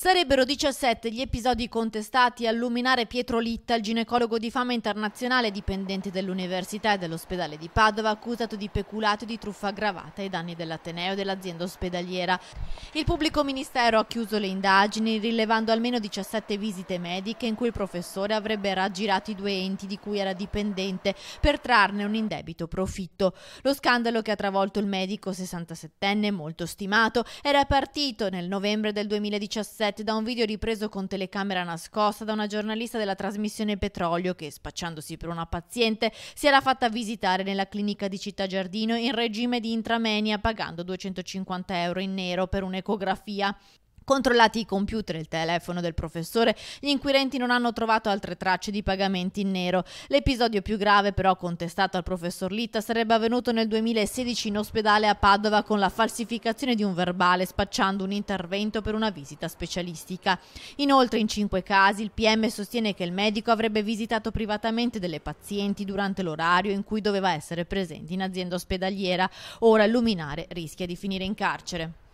Sarebbero 17 gli episodi contestati a luminare Pietro Litta, il ginecologo di fama internazionale dipendente dell'Università e dell'ospedale di Padova, accusato di peculato e di truffa aggravata ai danni dell'Ateneo e dell'azienda ospedaliera. Il pubblico ministero ha chiuso le indagini rilevando almeno 17 visite mediche in cui il professore avrebbe raggirato i due enti di cui era dipendente per trarne un indebito profitto. Lo scandalo che ha travolto il medico 67enne molto stimato era partito nel novembre del 2017 lette da un video ripreso con telecamera nascosta da una giornalista della trasmissione Petrolio che, spacciandosi per una paziente, si era fatta visitare nella clinica di Città Giardino in regime di intramenia pagando 250 euro in nero per un'ecografia. Controllati i computer e il telefono del professore, gli inquirenti non hanno trovato altre tracce di pagamenti in nero. L'episodio più grave, però, contestato al professor Litta, sarebbe avvenuto nel 2016 in ospedale a Padova con la falsificazione di un verbale spacciando un intervento per una visita specialistica. Inoltre, in cinque casi, il PM sostiene che il medico avrebbe visitato privatamente delle pazienti durante l'orario in cui doveva essere presente in azienda ospedaliera. Ora il luminare rischia di finire in carcere.